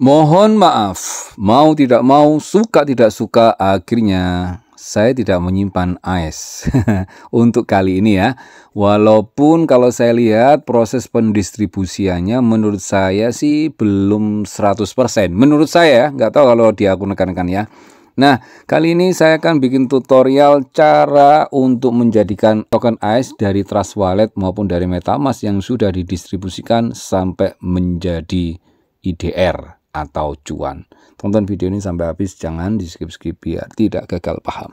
Mohon maaf, mau tidak mau, suka tidak suka, akhirnya saya tidak menyimpan AS untuk kali ini ya. Walaupun kalau saya lihat proses pendistribusiannya menurut saya sih belum 100%. Menurut saya, ya, nggak tahu kalau di akun rekan-rekan ya. Nah, kali ini saya akan bikin tutorial cara untuk menjadikan token AIS dari Trust Wallet maupun dari Metamask yang sudah didistribusikan sampai menjadi IDR atau cuan. Tonton video ini sampai habis, jangan di skip-skip biar tidak gagal paham.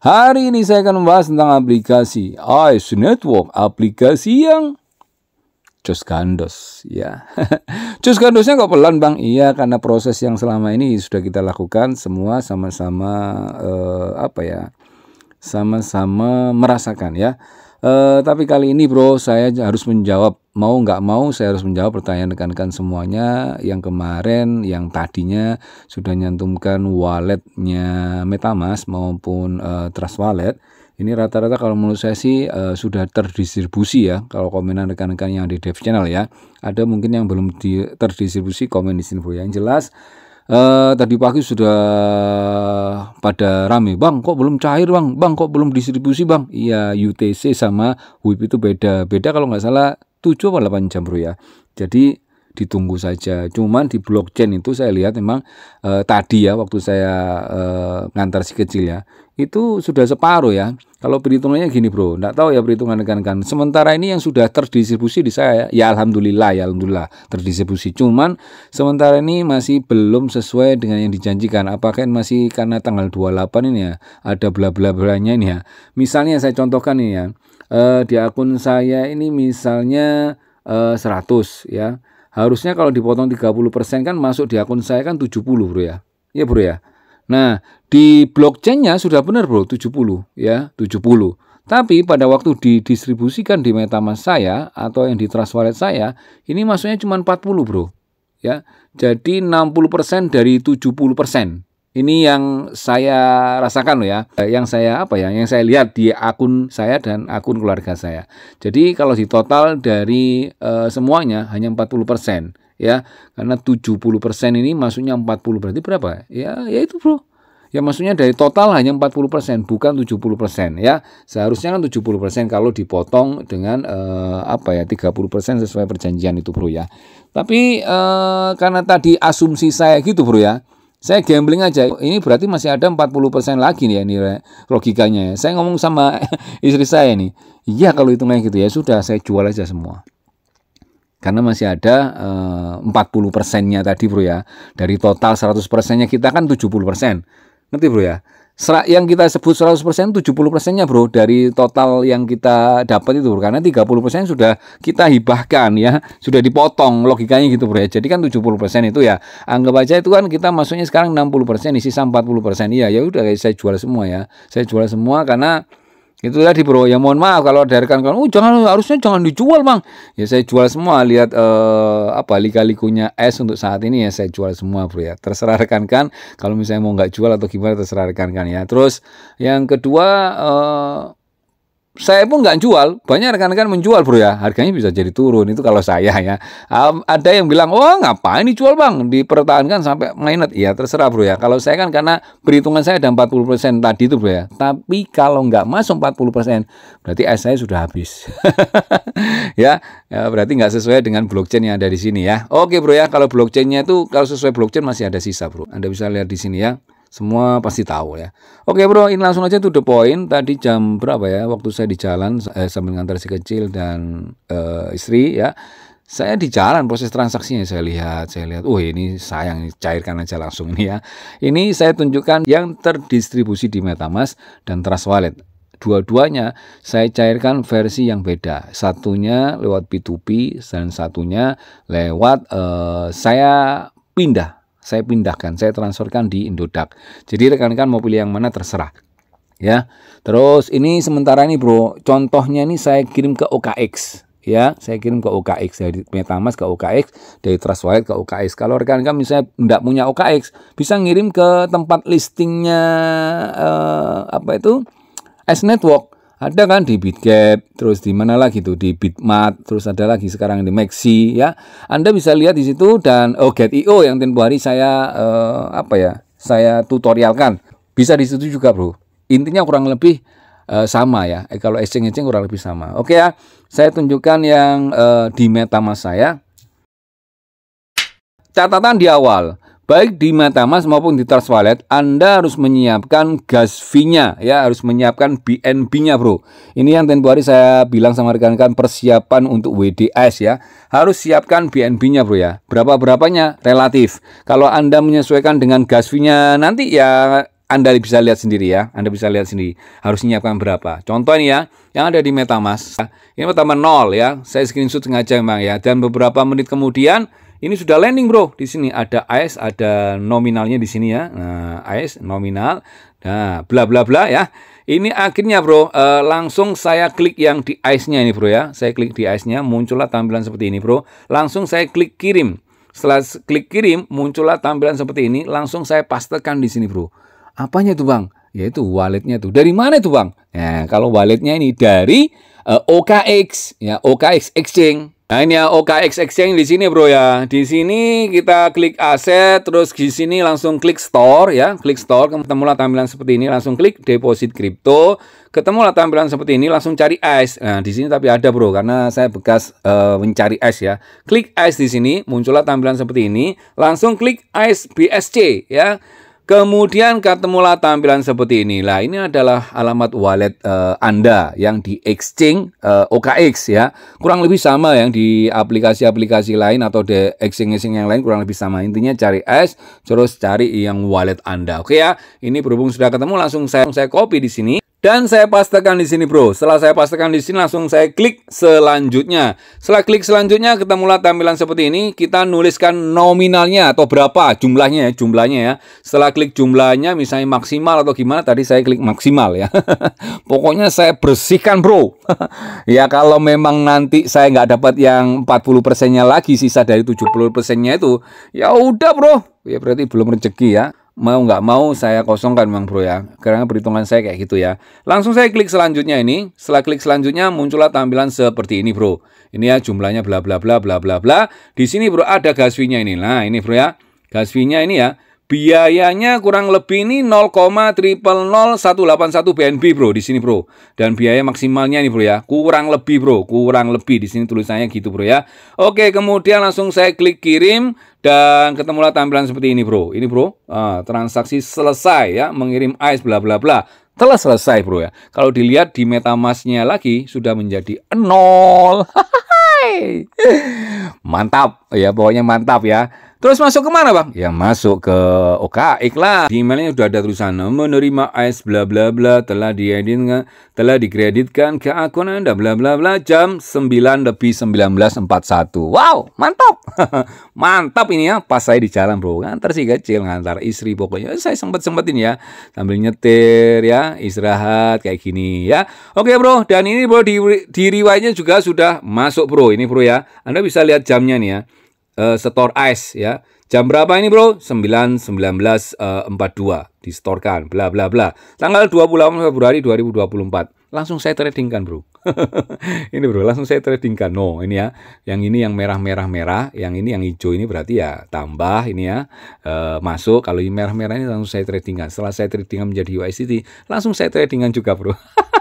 Hari ini saya akan membahas tentang aplikasi Ice Network, aplikasi yang cus gandos ya. cus gandosnya kok pelan Bang? Iya, karena proses yang selama ini sudah kita lakukan semua sama-sama eh, apa ya? Sama-sama merasakan ya. Uh, tapi kali ini bro saya harus menjawab mau nggak mau saya harus menjawab pertanyaan rekan-rekan semuanya yang kemarin yang tadinya sudah nyantumkan walletnya MetaMask maupun uh, Trust Wallet. Ini rata-rata kalau menurut saya sih uh, sudah terdistribusi ya. Kalau komenan rekan-rekan yang di Dev Channel ya, ada mungkin yang belum di, terdistribusi komen di sini bro. Ya. Yang jelas Uh, tadi pagi sudah pada rame bang kok belum cair bang bang kok belum distribusi bang iya UTC sama WIB itu beda beda kalau nggak salah 7 atau 8 jam bro ya jadi ditunggu saja cuman di blockchain itu saya lihat memang uh, tadi ya waktu saya uh, ngantar si kecil ya itu sudah separuh ya. Kalau perhitungannya gini bro, nggak tahu ya perhitungan rekan-rekan. Sementara ini yang sudah terdistribusi di saya, ya alhamdulillah ya alhamdulillah terdistribusi. Cuman sementara ini masih belum sesuai dengan yang dijanjikan. Apakah ini masih karena tanggal 28 ini ya, ada bla bla blanya ini ya. Misalnya saya contohkan ini ya, eh, di akun saya ini misalnya 100 eh, ya. Harusnya kalau dipotong 30% kan masuk di akun saya kan 70 bro ya. Iya bro ya. Nah, di blockchainnya sudah benar bro, 70 ya, 70. Tapi pada waktu didistribusikan di MetaMask saya atau yang di Trust Wallet saya, ini maksudnya cuma 40 bro. Ya, jadi 60% dari 70%. Ini yang saya rasakan loh ya, yang saya apa ya, yang saya lihat di akun saya dan akun keluarga saya. Jadi kalau di total dari uh, semuanya hanya 40% ya karena 70% ini masuknya 40 berarti berapa ya ya itu bro ya maksudnya dari total hanya 40% bukan 70% ya seharusnya kan 70% kalau dipotong dengan eh, apa ya 30% sesuai perjanjian itu bro ya tapi eh, karena tadi asumsi saya gitu bro ya saya gambling aja ini berarti masih ada 40% lagi nih ya ini logikanya ya. saya ngomong sama istri saya nih iya kalau hitungnya gitu ya sudah saya jual aja semua karena masih ada eh, empat puluh persennya tadi bro ya dari total 100 persennya kita kan 70 persen ngerti bro ya Serak yang kita sebut 100 persen 70 persennya bro dari total yang kita dapat itu bro. karena 30 persen sudah kita hibahkan ya sudah dipotong logikanya gitu bro ya jadi kan 70 persen itu ya anggap aja itu kan kita masuknya sekarang 60 persen sisa 40 persen iya ya udah saya jual semua ya saya jual semua karena itu tadi bro, ya mohon maaf kalau ada rekan kan, oh jangan harusnya jangan dijual bang. Ya saya jual semua, lihat eh, apa lika-likunya es untuk saat ini ya saya jual semua bro ya. Terserah rekan kan, kalau misalnya mau nggak jual atau gimana terserah rekan kan ya. Terus yang kedua eh, saya pun nggak jual, banyak rekan-rekan menjual bro ya, harganya bisa jadi turun itu kalau saya ya. Um, ada yang bilang, wah oh, ngapain dijual bang, dipertahankan sampai mainet, ya terserah bro ya. Kalau saya kan karena perhitungan saya ada 40% tadi itu bro ya, tapi kalau nggak masuk 40% berarti es saya sudah habis. ya, ya, berarti nggak sesuai dengan blockchain yang ada di sini ya. Oke bro ya, kalau blockchainnya itu kalau sesuai blockchain masih ada sisa bro, Anda bisa lihat di sini ya semua pasti tahu ya. Oke bro, ini langsung aja to the point. Tadi jam berapa ya? Waktu saya di jalan eh, sambil ngantar si kecil dan eh, istri ya. Saya di jalan proses transaksinya saya lihat, saya lihat, oh ini sayang ini cairkan aja langsung nih ya. Ini saya tunjukkan yang terdistribusi di MetaMask dan Trust Wallet. Dua-duanya saya cairkan versi yang beda. Satunya lewat P2P dan satunya lewat eh, saya pindah saya pindahkan, saya transferkan di Indodax. Jadi rekan-rekan mau pilih yang mana terserah. Ya. Terus ini sementara ini Bro, contohnya ini saya kirim ke OKX ya saya kirim ke OKX dari MetaMask ke OKX dari Trust Wallet ke OKX kalau rekan-rekan misalnya tidak punya OKX bisa ngirim ke tempat listingnya eh, apa itu S Network ada kan di Bitget, terus di mana lagi tuh di bitmat, terus ada lagi sekarang di Maxi ya. Anda bisa lihat di situ dan oh Get.io yang tempo hari saya eh, apa ya? Saya tutorialkan. Bisa di situ juga, Bro. Intinya kurang lebih eh, sama ya. Eh, kalau exchange-exchange kurang lebih sama. Oke ya. Saya tunjukkan yang eh, di MetaMask saya. Catatan di awal. Baik di mata mas maupun di Trust Wallet, Anda harus menyiapkan gas fee-nya ya, harus menyiapkan BNB-nya, Bro. Ini yang tempo hari saya bilang sama rekan-rekan persiapan untuk WDS ya. Harus siapkan BNB-nya, Bro ya. Berapa-berapanya relatif. Kalau Anda menyesuaikan dengan gas fee-nya nanti ya anda bisa lihat sendiri ya, Anda bisa lihat sendiri harus menyiapkan berapa. Contoh ini ya, yang ada di MetaMask. Ini pertama nol ya, saya screenshot sengaja memang ya. Dan beberapa menit kemudian ini sudah landing bro. Di sini ada AS, ada nominalnya di sini ya. Nah, AS nominal. Nah, bla bla bla ya. Ini akhirnya bro, eh, langsung saya klik yang di AS-nya ini bro ya. Saya klik di AS-nya, muncullah tampilan seperti ini bro. Langsung saya klik kirim. Setelah klik kirim, muncullah tampilan seperti ini. Langsung saya pastekan di sini bro. Apanya tuh bang? Yaitu walletnya tuh. Dari mana tuh bang? Ya kalau walletnya ini dari eh, OKX ya, OKX Exchange. Nah ini ya OKX Exchange di sini bro ya. Di sini kita klik aset, terus di sini langsung klik store ya, klik store. Ketemulah tampilan seperti ini, langsung klik deposit kripto. Ketemulah tampilan seperti ini, langsung cari ice. Nah di sini tapi ada bro, karena saya bekas uh, mencari ice ya. Klik ice di sini, muncullah tampilan seperti ini. Langsung klik ice BSC ya. Kemudian ketemulah tampilan seperti ini. Nah, ini adalah alamat wallet uh, Anda yang di exchange uh, eh, OKX ya. Kurang lebih sama yang di aplikasi-aplikasi lain atau di exchange-exchange yang lain kurang lebih sama. Intinya cari S, terus cari yang wallet Anda. Oke ya. Ini berhubung sudah ketemu langsung saya saya copy di sini. Dan saya pastekan di sini bro. Setelah saya pastekan di sini langsung saya klik selanjutnya. Setelah klik selanjutnya kita mulai tampilan seperti ini. Kita nuliskan nominalnya atau berapa jumlahnya ya, jumlahnya ya. Setelah klik jumlahnya misalnya maksimal atau gimana tadi saya klik maksimal ya. Pokoknya saya bersihkan bro. ya kalau memang nanti saya nggak dapat yang 40 persennya lagi sisa dari 70 persennya itu ya udah bro. Ya berarti belum rezeki ya mau nggak mau saya kosongkan memang Bro ya. Karena perhitungan saya kayak gitu ya. Langsung saya klik selanjutnya ini. Setelah klik selanjutnya muncullah tampilan seperti ini Bro. Ini ya jumlahnya bla bla bla bla bla bla. Di sini Bro ada gas fee-nya ini. Nah, ini Bro ya. Gas fee-nya ini ya Biayanya kurang lebih ini 0,000181 BNB bro di sini bro. Dan biaya maksimalnya ini bro ya. Kurang lebih bro, kurang lebih di sini tulisannya gitu bro ya. Oke, kemudian langsung saya klik kirim dan ketemulah tampilan seperti ini bro. Ini bro, ah, transaksi selesai ya, mengirim ice bla bla bla telah selesai bro ya. Kalau dilihat di metamasknya lagi sudah menjadi nol. mantap ya pokoknya mantap ya. Terus masuk ke mana bang? Ya masuk ke OKX lah. Di emailnya sudah ada tulisan menerima AS bla bla bla telah diedit telah dikreditkan ke akun anda bla bla bla jam 9 lebih 1941. Wow mantap mantap ini ya pas saya di jalan bro ngantar si kecil ngantar istri pokoknya eh, saya sempet sempetin ya sambil nyetir ya istirahat kayak gini ya. Oke bro dan ini bro di, di riwayatnya juga sudah masuk bro ini bro ya. Anda bisa lihat jamnya nih ya uh, eh, store ice ya. Jam berapa ini bro? 9.19.42 uh, 42, distorkan, bla bla bla. Tanggal 28 Februari 2024. Langsung saya tradingkan bro. ini bro, langsung saya tradingkan. No, ini ya. Yang ini yang merah-merah merah, yang ini yang hijau ini berarti ya tambah ini ya. Uh, masuk, kalau ini merah-merah ini langsung saya tradingkan. Setelah saya tradingkan menjadi USDT, langsung saya tradingkan juga bro.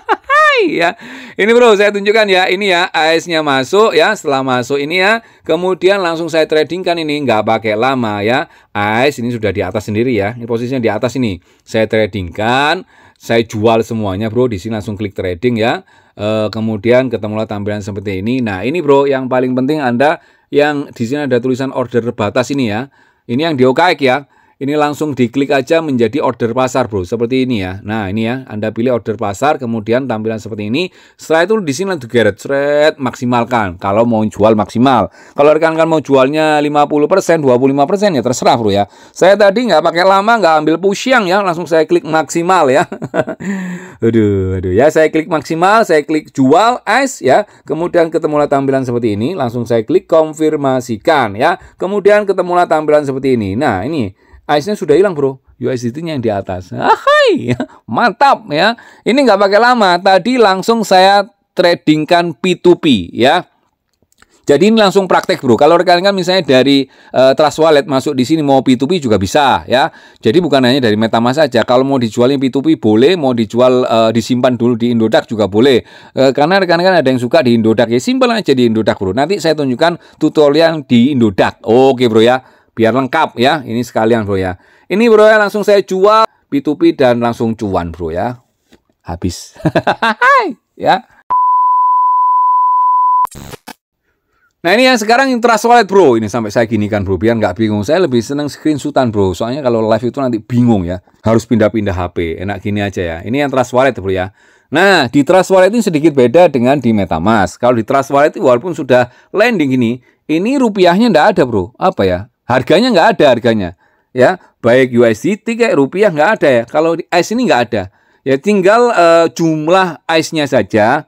ya. Ini bro, saya tunjukkan ya. Ini ya, AS-nya masuk ya. Setelah masuk ini ya, kemudian langsung saya tradingkan ini. Nggak pakai lama ya. AS ini sudah di atas sendiri ya. Ini posisinya di atas ini. Saya tradingkan, saya jual semuanya bro. Di sini langsung klik trading ya. E, kemudian ketemulah tampilan seperti ini. Nah ini bro, yang paling penting Anda yang di sini ada tulisan order batas ini ya. Ini yang di OKX ya ini langsung diklik aja menjadi order pasar bro seperti ini ya nah ini ya anda pilih order pasar kemudian tampilan seperti ini setelah itu di sini geret thread maksimalkan kalau mau jual maksimal kalau rekan-rekan mau jualnya 50% 25% ya terserah bro ya saya tadi nggak pakai lama nggak ambil pusing ya langsung saya klik maksimal ya aduh aduh ya saya klik maksimal saya klik jual es ya kemudian ketemulah tampilan seperti ini langsung saya klik konfirmasikan ya kemudian ketemulah tampilan seperti ini nah ini ice-nya sudah hilang bro USDT-nya yang di atas ah, hai mantap ya ini nggak pakai lama tadi langsung saya tradingkan P2P ya jadi ini langsung praktek bro. Kalau rekan-rekan misalnya dari uh, Trust Wallet masuk di sini mau P2P juga bisa ya. Jadi bukan hanya dari MetaMask saja. Kalau mau dijualin P2P boleh, mau dijual uh, disimpan dulu di Indodax juga boleh. Uh, karena rekan-rekan ada yang suka di Indodax ya simple aja di Indodax bro. Nanti saya tunjukkan tutorial di Indodax. Oke bro ya biar lengkap ya. Ini sekalian bro ya. Ini bro ya langsung saya jual P2P dan langsung cuan bro ya. Habis. ya. Nah ini yang sekarang interest wallet bro Ini sampai saya gini kan bro Biar nggak bingung Saya lebih seneng screenshotan bro Soalnya kalau live itu nanti bingung ya Harus pindah-pindah HP Enak gini aja ya Ini yang trust wallet bro ya Nah di trust wallet ini sedikit beda dengan di metamask Kalau di trust wallet itu walaupun sudah landing gini Ini rupiahnya nggak ada bro Apa ya Harganya nggak ada harganya. Ya, baik USDT kayak rupiah nggak ada ya. Kalau ICE ini nggak ada. Ya tinggal uh, jumlah ICE-nya saja.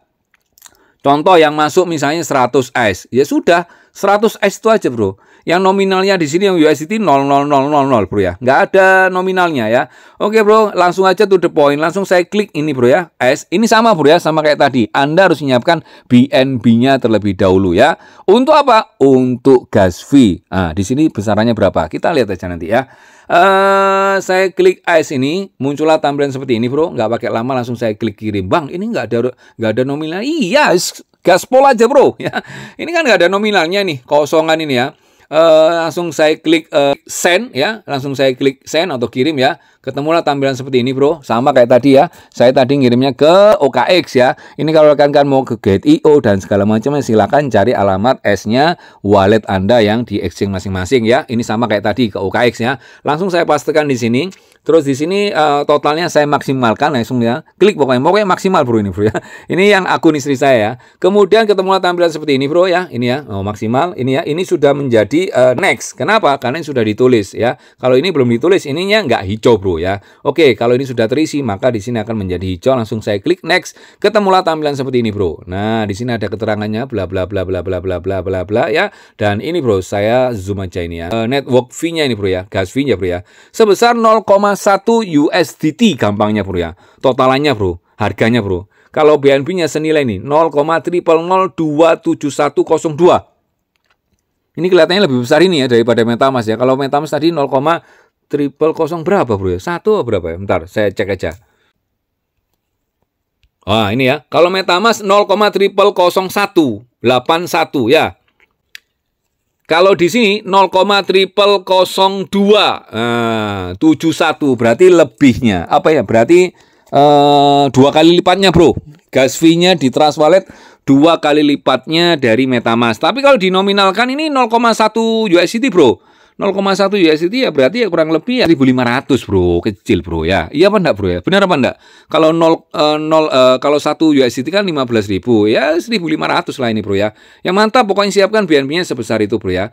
Contoh yang masuk misalnya 100 ICE. Ya sudah, 100 ICE itu aja, Bro yang nominalnya di sini yang USDT 00000 bro ya. Nggak ada nominalnya ya. Oke bro, langsung aja to the point. Langsung saya klik ini bro ya. S ini sama bro ya, sama kayak tadi. Anda harus menyiapkan BNB-nya terlebih dahulu ya. Untuk apa? Untuk gas fee. Nah, di sini besarnya berapa? Kita lihat aja nanti ya. Uh, saya klik S ini muncullah tampilan seperti ini bro nggak pakai lama langsung saya klik kirim bang ini nggak ada nggak ada nominal iya gaspol aja bro ya ini kan nggak ada nominalnya nih kosongan ini ya Eh, langsung saya klik uh, send ya, langsung saya klik send atau kirim ya. Ketemulah tampilan seperti ini, Bro. Sama kayak tadi ya. Saya tadi ngirimnya ke OKX ya. Ini kalau rekan-rekan mau ke Gate.io dan segala macam silahkan cari alamat S-nya wallet Anda yang di exchange masing-masing ya. Ini sama kayak tadi ke OKX ya. Langsung saya pastikan di sini Terus di sini uh, totalnya saya maksimalkan langsung ya. Klik pokoknya, pokoknya maksimal bro ini bro ya. Ini yang akun istri saya ya. Kemudian ketemu tampilan seperti ini bro ya. Ini ya, oh, maksimal. Ini ya, ini sudah menjadi uh, next. Kenapa? Karena ini sudah ditulis ya. Kalau ini belum ditulis, ininya nggak hijau bro ya. Oke, kalau ini sudah terisi maka di sini akan menjadi hijau. Langsung saya klik next. Ketemu tampilan seperti ini bro. Nah di sini ada keterangannya, bla bla bla bla bla bla bla bla bla ya. Dan ini bro, saya zoom aja ini ya. Uh, network fee-nya ini bro ya, gas fee-nya bro ya. Sebesar 0, USDT gampangnya bro ya. Totalannya bro, harganya bro. Kalau BNB-nya senilai nih 0,000277102. Ini kelihatannya lebih besar ini ya daripada MetaMask ya. Kalau MetaMask tadi 0, triple kosong berapa bro ya? Satu berapa ya? Bentar, saya cek aja. Wah ini ya, kalau Metamask 0,300181 ya. Kalau di sini 0,0002 nah, 71 berarti lebihnya. Apa ya? Berarti eh, dua kali lipatnya, Bro. Gas fee-nya di Trust Wallet dua kali lipatnya dari MetaMask. Tapi kalau dinominalkan ini 0,1 USDT, Bro. 0,1 USDT ya berarti ya kurang lebih ya 1.500 bro, kecil bro ya. Iya apa enggak bro ya? Benar apa enggak? Kalau 0, uh, 0 uh, kalau 1 USDT kan 15.000 ya 1.500 lah ini bro ya. Yang mantap pokoknya siapkan BNB-nya sebesar itu bro ya.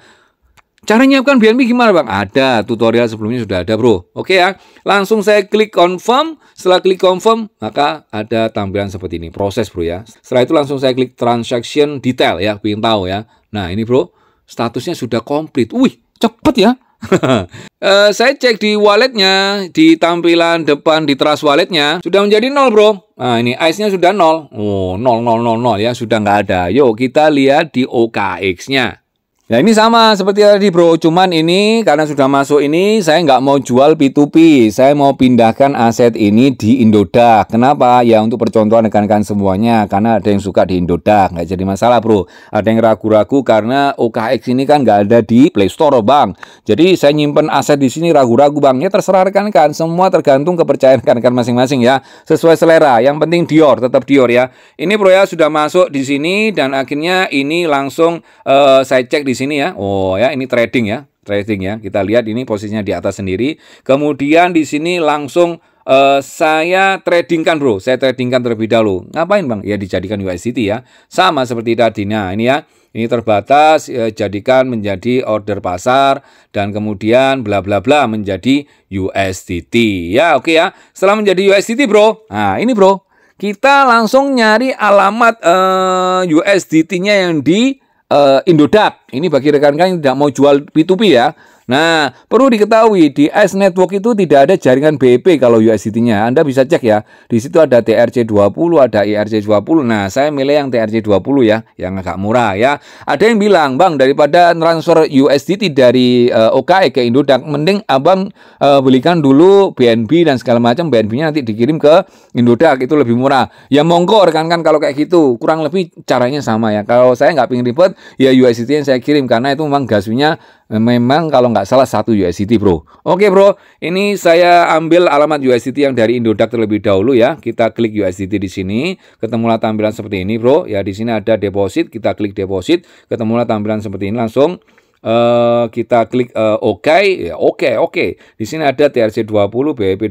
Cara nyiapkan BNB gimana bang? Ada, tutorial sebelumnya sudah ada bro. Oke ya, langsung saya klik confirm. Setelah klik confirm, maka ada tampilan seperti ini. Proses bro ya. Setelah itu langsung saya klik transaction detail ya, ingin tahu ya. Nah ini bro, statusnya sudah komplit. Wih, cepet ya. uh, saya cek di walletnya, di tampilan depan di trust walletnya sudah menjadi nol bro. Nah ini ice-nya sudah nol. Oh nol nol nol nol ya sudah nggak ada. Yuk kita lihat di OKX-nya. Nah ini sama seperti tadi bro, cuman ini karena sudah masuk ini saya nggak mau jual P2P, saya mau pindahkan aset ini di Indodax. Kenapa? Ya untuk percontohan rekan-rekan semuanya, karena ada yang suka di Indodax, nggak jadi masalah bro. Ada yang ragu-ragu karena OKX ini kan nggak ada di Play Store bang. Jadi saya nyimpen aset di sini ragu-ragu bang. Ya terserah rekan-rekan, semua tergantung kepercayaan rekan-rekan masing-masing ya, sesuai selera. Yang penting Dior, tetap Dior ya. Ini bro ya sudah masuk di sini dan akhirnya ini langsung uh, saya cek di sini ya. Oh ya, ini trading ya, trading ya. Kita lihat ini posisinya di atas sendiri. Kemudian di sini langsung Uh, saya tradingkan bro, saya tradingkan terlebih dahulu. Ngapain bang? Ya dijadikan USDT ya. Sama seperti tadi. Nah ini ya, ini terbatas ya, jadikan menjadi order pasar dan kemudian bla bla bla menjadi USDT. Ya oke okay ya. Setelah menjadi USDT bro, nah ini bro, kita langsung nyari alamat eh, USDT-nya yang di uh, eh, Indodat. Ini bagi rekan-rekan yang tidak mau jual P2P ya. Nah, perlu diketahui di S Network itu tidak ada jaringan BP kalau USDT-nya. Anda bisa cek ya. Di situ ada TRC20, ada IRC20. Nah, saya milih yang TRC20 ya, yang agak murah ya. Ada yang bilang, "Bang, daripada transfer USDT dari uh, eh, OKE ke Indodax, mending Abang uh, belikan dulu BNB dan segala macam. BNB-nya nanti dikirim ke Indodax itu lebih murah." Ya monggo rekan-rekan kalau kayak gitu, kurang lebih caranya sama ya. Kalau saya nggak pingin ribet, ya USDT yang saya kirim karena itu memang gasunya memang kalau nggak salah satu USDT bro. Oke bro, ini saya ambil alamat USDT yang dari Indodax terlebih dahulu ya. Kita klik USDT di sini, ketemulah tampilan seperti ini bro. Ya di sini ada deposit, kita klik deposit, ketemulah tampilan seperti ini langsung Uh, kita klik uh, eh, oke ya, oke oke di sini ada TRC 20 BIP 20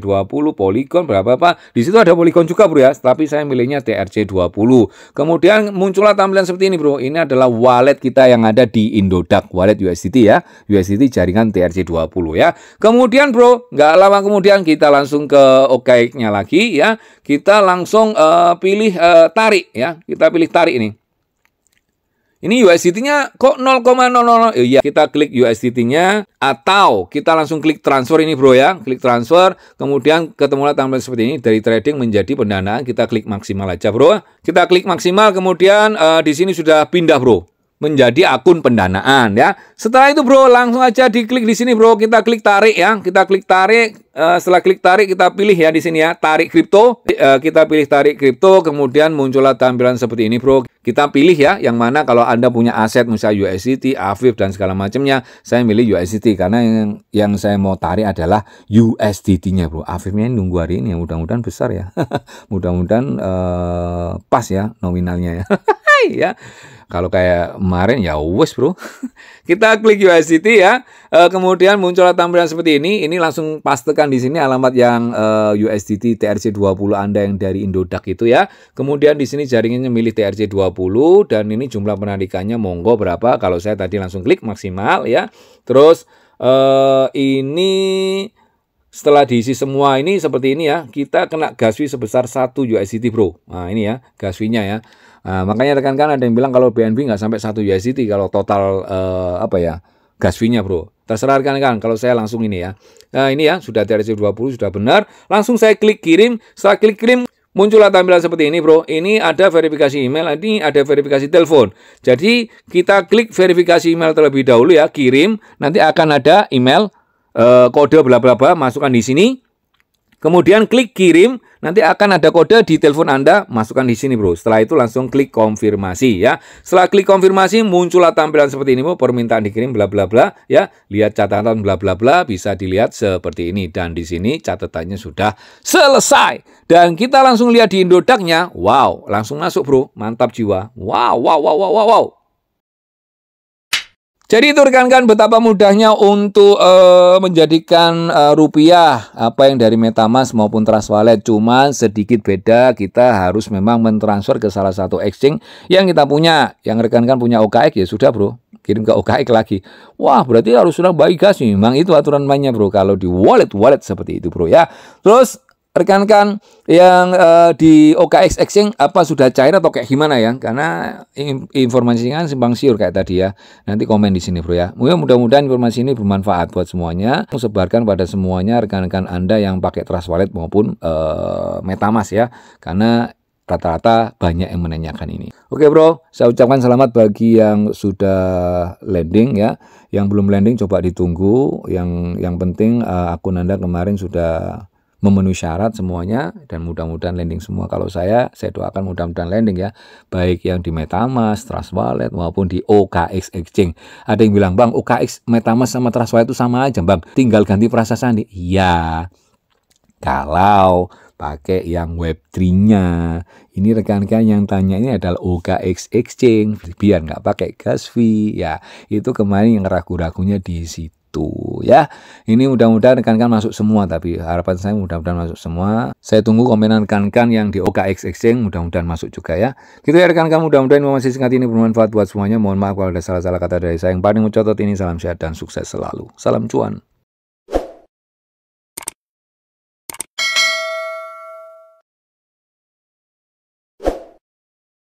Polygon, berapa apa. di situ ada Polygon juga bro ya tapi saya milihnya TRC 20 kemudian muncullah tampilan seperti ini bro ini adalah wallet kita yang ada di Indodax wallet USDT ya USDT jaringan TRC 20 ya kemudian bro nggak lama kemudian kita langsung ke ok nya lagi ya kita langsung uh, pilih uh, tarik ya kita pilih tarik ini ini USDT-nya kok 0,000? Eh, iya, kita klik USDT-nya atau kita langsung klik transfer ini bro ya. Klik transfer, kemudian ketemulah tampilan seperti ini dari trading menjadi pendanaan. Kita klik maksimal aja bro. Kita klik maksimal, kemudian uh, di sini sudah pindah bro menjadi akun pendanaan ya. Setelah itu bro, langsung aja diklik di sini bro. Kita klik tarik ya. Kita klik tarik Eh, setelah klik tarik kita pilih ya di sini ya tarik kripto eh, kita pilih tarik kripto kemudian muncullah tampilan seperti ini bro kita pilih ya yang mana kalau anda punya aset misalnya USDT, AFIF dan segala macamnya saya milih USDT karena yang yang saya mau tarik adalah USDT-nya bro AFIF-nya nunggu hari ini ya, mudah-mudahan besar ya mudah-mudahan uh, pas ya nominalnya ya ya kalau kayak kemarin ya wes bro. kita klik USDT ya. kemudian muncullah tampilan seperti ini. Ini langsung pastikan tuliskan di sini alamat yang uh, USDT TRC20 Anda yang dari Indodax itu ya. Kemudian di sini jaringannya milih TRC20 dan ini jumlah penarikannya monggo berapa. Kalau saya tadi langsung klik maksimal ya. Terus uh, ini setelah diisi semua ini seperti ini ya, kita kena gas fee sebesar 1 USDT bro. Nah ini ya gas fee-nya ya. Nah, makanya rekan-rekan ada yang bilang kalau BNB nggak sampai 1 USDT kalau total uh, apa ya gas fee-nya bro. Terserah rekan-rekan kalau saya langsung ini ya. Nah, ini ya sudah dari 20 sudah benar. Langsung saya klik kirim. Setelah klik kirim muncullah tampilan seperti ini, Bro. Ini ada verifikasi email, ini ada verifikasi telepon. Jadi kita klik verifikasi email terlebih dahulu ya, kirim. Nanti akan ada email eh, kode bla bla bla masukkan di sini. Kemudian klik kirim. Nanti akan ada kode di telepon Anda, masukkan di sini bro. Setelah itu langsung klik konfirmasi ya. Setelah klik konfirmasi muncullah tampilan seperti ini bro, permintaan dikirim bla bla bla ya. Lihat catatan bla bla bla bisa dilihat seperti ini dan di sini catatannya sudah selesai. Dan kita langsung lihat di Indodaknya, wow, langsung masuk bro, mantap jiwa. Wow wow wow wow wow. wow. Jadi itu rekan-rekan kan betapa mudahnya untuk uh, menjadikan uh, rupiah apa yang dari MetaMask maupun Trust Wallet. cuma sedikit beda kita harus memang mentransfer ke salah satu exchange yang kita punya. Yang rekan-rekan kan punya OKX ya sudah bro, kirim ke OKX lagi. Wah berarti harus sudah baik gas memang itu aturan mainnya bro kalau di wallet-wallet seperti itu bro ya. Terus rekan-rekan yang uh, di OKX Exchange apa sudah cair atau kayak gimana ya? Karena informasinya kan simpang siur kayak tadi ya. Nanti komen di sini bro ya. Mudah-mudahan informasi ini bermanfaat buat semuanya. Sebarkan pada semuanya rekan-rekan Anda yang pakai Trust Wallet maupun uh, Metamask ya. Karena rata-rata banyak yang menanyakan ini. Oke bro, saya ucapkan selamat bagi yang sudah landing ya. Yang belum landing coba ditunggu. Yang yang penting uh, akun Anda kemarin sudah memenuhi syarat semuanya dan mudah-mudahan landing semua. Kalau saya, saya doakan mudah-mudahan landing ya. Baik yang di Metamask, Trust Wallet maupun di OKX Exchange. Ada yang bilang, "Bang, OKX, Metamask sama Trust Wallet itu sama aja, Bang. Tinggal ganti perasa sandi." ya Kalau pakai yang Web3-nya. Ini rekan-rekan yang tanya ini adalah OKX Exchange, biar nggak pakai gas fee. Ya, itu kemarin yang ragu-ragunya di situ itu ya. Ini mudah-mudahan rekan-rekan masuk semua tapi harapan saya mudah-mudahan masuk semua. Saya tunggu komentar rekan-rekan yang di OKX Exchange mudah-mudahan masuk juga ya. Gitu ya rekan-rekan mudah-mudahan informasi singkat ini bermanfaat buat semuanya. Mohon maaf kalau ada salah-salah kata dari saya. Yang paling mencotot ini salam sehat dan sukses selalu. Salam cuan.